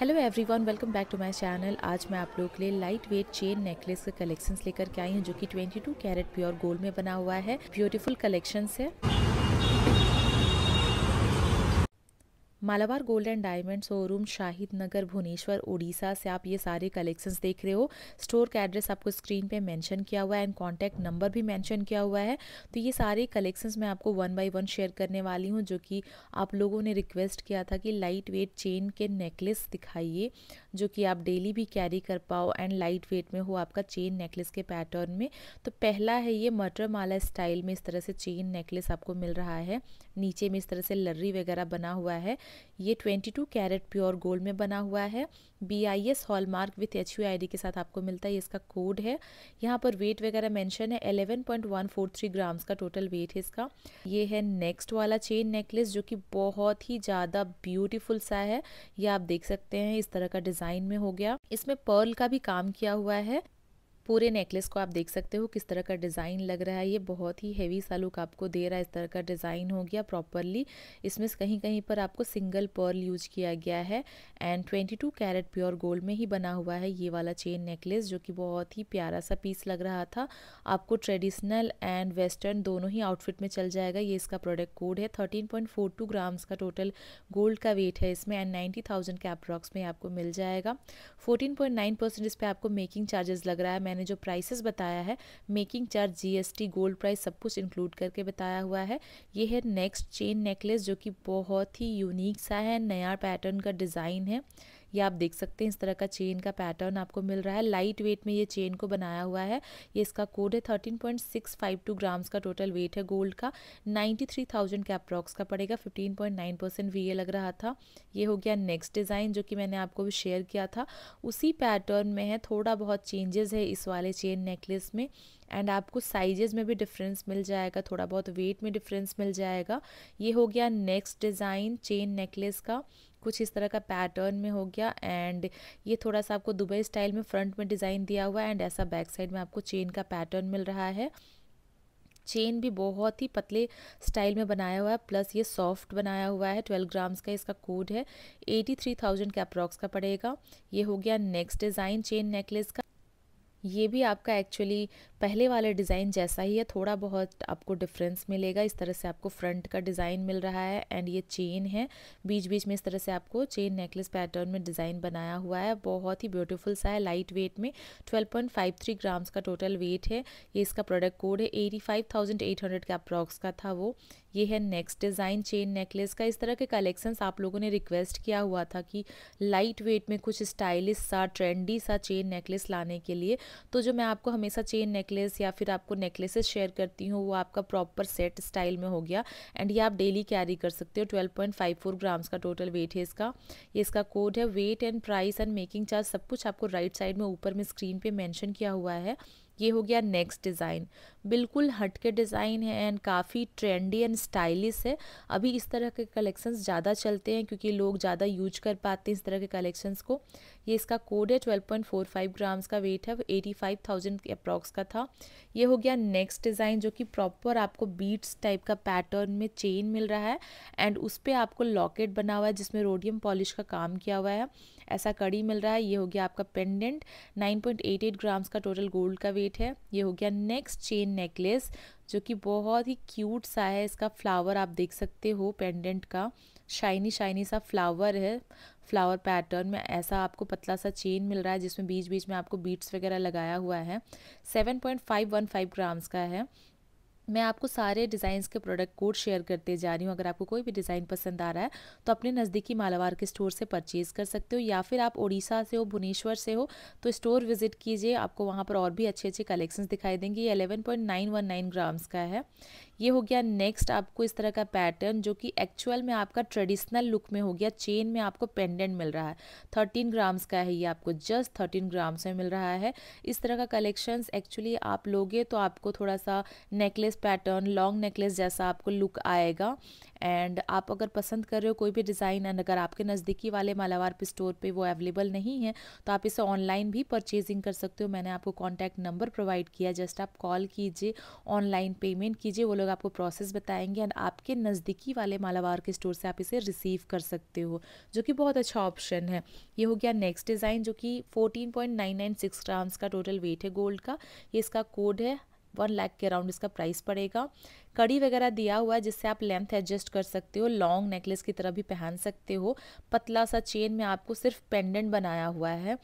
hello everyone welcome back to my channel आज मैं आप लोगों के लिए लाइट वेट चेन नेकलेस के कलेक्शंस लेकर के आई हूँ जो कि 22 कैरेट प्योर गोल्ड में बना हुआ है ब्यूटीफुल कलेक्शंस है Malabar gold and diamond showroom Shahid Nagar Bhubaneswar Orissa से आप ये सारे कलेक्शंस देख रहे हो स्टोर का एड्रेस आपको स्क्रीन पे मेंशन किया हुआ है एंड कॉन्टैक्ट नंबर भी मेंशन किया हुआ है तो ये सारे कलेक्शंस मैं आपको वन बाई वन शेयर करने वाली हूँ जो कि आप लोगों ने रिक्वेस्ट किया था कि लाइट वेट चेन के नेकलेस दिखाइए जो कि आप डेली भी कैरी कर पाओ एंड लाइट वेट में हो आपका चेन नेकलेस के पैटर्न में तो पहला है ये मटर माला स्टाइल में इस तरह से चेन नेकलेस आपको मिल रहा है नीचे में इस तरह से लर्री वगैरह बना हुआ है ये 22 कैरेट प्योर गोल्ड में बना हुआ है B I S hallmark with H U I D के साथ आपको मिलता है इसका कोड है यहाँ पर वेट वगैरह मेंशन है 11.143 ग्राम्स का टोटल वेट है इसका ये है नेक्स्ट वाला चेन नेकलेस जो कि बहुत ही ज़्यादा ब्यूटीफुल सा है ये आप देख सकते हैं इस तरह का डिज़ाइन में हो गया इसमें पर्ल का भी काम किया हुआ है पूरे नेकलेस को आप देख सकते हो किस तरह का डिज़ाइन लग रहा है ये बहुत ही हैवी सा लुक आपको दे रहा है इस तरह का डिज़ाइन हो गया प्रॉपरली इसमें कहीं कहीं पर आपको सिंगल पर्ल यूज किया गया है एंड 22 कैरेट प्योर गोल्ड में ही बना हुआ है ये वाला चेन नेकलेस जो कि बहुत ही प्यारा सा पीस लग रहा था आपको ट्रेडिशनल एंड वेस्टर्न दोनों ही आउटफिट में चल जाएगा ये इसका प्रोडक्ट कोड है टू ग्राम्स का टोटल गोल्ड का वेट है इसमें एंड नाइन्टी थाउजेंड के अप्रॉक्स में आपको मिल जाएगा नाइन परसेंट इस पर आपको मेकिंग चार्जेस लग रहा है मैंने मैंने जो प्राइसेस बताया है making charge GST gold price सब कुछ इंक्लूड करके बताया हुआ है ये है नेक्स्ट चेन नेकलेस जो कि बहुत ही यूनिक सा है नया पैटर्न का डिज़ाइन है ये आप देख सकते हैं इस तरह का चेन का पैटर्न आपको मिल रहा है लाइट वेट में ये चेन को बनाया हुआ है ये इसका कोड है thirteen point six five two grams का टोटल वेट है गोल्ड का नाइन्टी थ्री थाउजेंड के अप्रॉक्स का पड़ेगा fifteen point nine percent V A लग रहा था ये हो गया नेक्स्ट डिज़ाइन जो कि मैंने आपको भी शेयर किया था उसी पैटर्न में है थोड़ा बहुत चेंजेस है इस वाले चेन नेकलेस में एंड आपको साइजेस में भी डिफरेंस मिल जाएगा थोड़ा बहुत वेट में डिफरेंस मिल जाएगा ये हो गया नेक्स्ट डिज़ाइन चेन नेकलेस का कुछ इस तरह का पैटर्न में हो गया एंड ये थोड़ा सा आपको दुबई स्टाइल में फ्रंट में डिज़ाइन दिया हुआ है एंड ऐसा बैक साइड में आपको चेन का पैटर्न मिल रहा है चेन भी बहुत ही पतले स्टाइल में बनाया हुआ है प्लस ये सॉफ्ट बनाया हुआ है ट्वेल्व ग्राम्स का इसका कोड है एटी थ्री थाउजेंड के अप्रॉक्स का पड़ेगा ये हो गया नेक्स्ट डिज़ाइन चेन नेकलेस का ये भी आपका एक्चुअली पहले वाले डिज़ाइन जैसा ही है थोड़ा बहुत आपको डिफरेंस मिलेगा इस तरह से आपको फ्रंट का डिज़ाइन मिल रहा है एंड ये चेन है बीच बीच में इस तरह से आपको चेन नेकलेस पैटर्न में डिज़ाइन बनाया हुआ है बहुत ही ब्यूटीफुल सा है लाइट वेट में 12.53 ग्राम्स का टोटल वेट है ये इसका प्रोडक्ट कोड है एटी हंड्रेड का अप्रॉक्स का था वो ये है नेक्स्ट डिज़ाइन चेन नेकलेस का इस तरह के कलेक्शंस आप लोगों ने रिक्वेस्ट किया हुआ था कि लाइट वेट में कुछ स्टाइलिश सा ट्रेंडी सा चेन नेकलेस लाने के लिए तो जो मैं आपको हमेशा चेन नेकलेस या फिर आपको नेकलेसेस शेयर करती हूँ वो आपका प्रॉपर सेट स्टाइल में हो गया एंड ये आप डेली कैरी कर सकते हो twelve point five four grams का टोटल वेट है इसका ये इसका कोड है weight and price and making charge सब कुछ आपको राइट साइड में ऊपर में स्क्रीन पर मैंशन किया हुआ है ये हो गया नेक्स्ट डिज़ाइन बिल्कुल हट के डिज़ाइन है एंड काफ़ी ट्रेंडी एंड स्टाइलिश है अभी इस तरह के कलेक्शंस ज़्यादा चलते हैं क्योंकि लोग ज़्यादा यूज कर पाते हैं इस तरह के कलेक्शंस को ये इसका कोड है 12.45 ग्राम्स का वेट है एटी फाइव थाउजेंड अप्रॉक्स का था ये हो गया नेक्स्ट डिज़ाइन जो कि प्रॉपर आपको बीट्स टाइप का पैटर्न में चेन मिल रहा है एंड उस पर आपको लॉकेट बना हुआ है जिसमें रोडियम पॉलिश का काम किया हुआ है ऐसा कड़ी मिल रहा है ये हो गया आपका पेंडेंट 9.88 ग्राम्स का टोटल गोल्ड का वेट है ये हो गया नेक्स्ट चेन नेकलेस जो कि बहुत ही क्यूट सा है इसका फ्लावर आप देख सकते हो पेंडेंट का शाइनी शाइनी सा फ्लावर है फ्लावर पैटर्न में ऐसा आपको पतला सा चेन मिल रहा है जिसमें बीच बीच में आपको बीट्स वगैरह लगाया हुआ है 7.515 ग्राम्स का है मैं आपको सारे डिज़ाइंस के प्रोडक्ट कोड शेयर करते जा रही हूँ अगर आपको कोई भी डिज़ाइन पसंद आ रहा है तो अपने नज़दीकी मालावार के स्टोर से परचेज़ कर सकते हो या फिर आप उड़ीसा से हो भुवनेश्वर से हो तो स्टोर विजिट कीजिए आपको वहाँ पर और भी अच्छे अच्छे कलेक्शंस दिखाई देंगे ये eleven point nine one nine grams का है ये हो गया नेक्स्ट आपको इस तरह का पैटर्न जो कि एक्चुअल में आपका ट्रेडिशनल लुक में हो गया चेन में आपको पेंडेंट मिल रहा है थर्टीन ग्राम्स का है ये आपको जस्ट थर्टीन ग्राम्स में मिल रहा है इस तरह का कलेक्शंस एक्चुअली आप लोगे तो आपको थोड़ा सा necklace necklace pattern long necklace जैसा आपको लुक आएगा एंड आप अगर पसंद कर रहे हो कोई भी डिज़ाइन एंड अगर आपके नज़दीकी वाले मालावार स्टोर पे वो अवेलेबल नहीं है तो आप इसे ऑनलाइन भी परचेजिंग कर सकते हो मैंने आपको कॉन्टैक्ट नंबर प्रोवाइड किया जस्ट आप कॉल कीजिए ऑनलाइन पेमेंट कीजिए वो लोग आपको प्रोसेस बताएंगे एंड आपके नज़दीकी वाले मालावार के स्टोर से आप इसे रिसीव कर सकते हो जो कि बहुत अच्छा ऑप्शन है ये हो गया नेक्स्ट डिज़ाइन जो कि फोर्टीन ग्राम्स का टोटल वेट है गोल्ड का ये इसका कोड है वन लाख के अराउंड इसका प्राइस पड़ेगा कड़ी वगैरह दिया हुआ है जिससे आप लेंथ एडजस्ट कर सकते हो लॉन्ग नेकलेस की तरह भी पहन सकते हो पतला सा चेन में आपको सिर्फ पेंडेंट बनाया हुआ है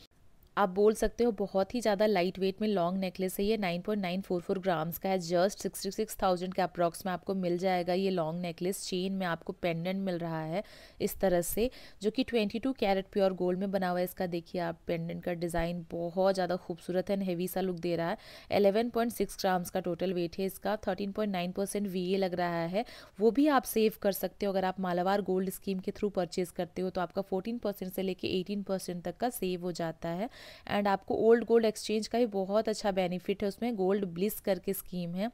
आप बोल सकते हो बहुत ही ज़्यादा लाइट वेट में लॉन्ग नेकलेस है ये 9.944 ग्राम्स का है जस्ट 66,000 के अप्रॉक्स में आपको मिल जाएगा ये लॉन्ग नेकलेस चेन में आपको पेंडेंट मिल रहा है इस तरह से जो कि 22 कैरेट प्योर गोल्ड में बना हुआ है इसका देखिए आप पेंडेंट का डिज़ाइन बहुत ज़्यादा खूबसूरत एंड हैवी सा लुक दे रहा है एलेवन ग्राम्स का टोटल वेट है इसका थर्टीन पॉइंट लग रहा है वो भी आप सेव कर सकते हो अगर आप मालावार गोल्ड स्कीम के थ्रू परचेज करते हो तो आपका फोर्टीन से लेके एटीन तक का सेव हो जाता है एंड आपको ओल्ड गोल्ड एक्सचेंज का भी बहुत अच्छा बेनिफिट है उसमें गोल्ड ब्लिस करके स्कीम है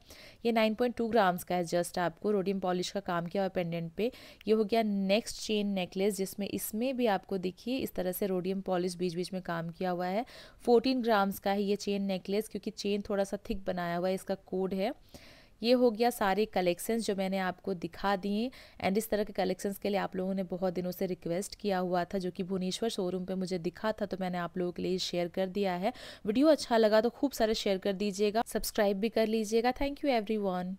ये 9.2 ग्राम्स का है जस्ट आपको रोडियम पॉलिश का काम किया हुआ पेंडेंट पे ये हो गया नेक्स्ट चेन नेकलेस जिसमें इसमें भी आपको देखिए इस तरह से रोडियम पॉलिश बीच बीच में काम किया हुआ है फोर्टीन ग्राम्स का है ये चेन नेकलेस क्योंकि चेन थोड़ा सा थिक बनाया हुआ है इसका कोड है ये हो गया सारे कलेक्शंस जो मैंने आपको दिखा दिए एंड इस तरह के कलेक्शंस के लिए आप लोगों ने बहुत दिनों से रिक्वेस्ट किया हुआ था जो कि भुवनेश्वर शोरूम पे मुझे दिखा था तो मैंने आप लोगों के लिए शेयर कर दिया है वीडियो अच्छा लगा तो खूब सारे शेयर कर दीजिएगा सब्सक्राइब भी कर लीजिएगा थैंक यू एवरी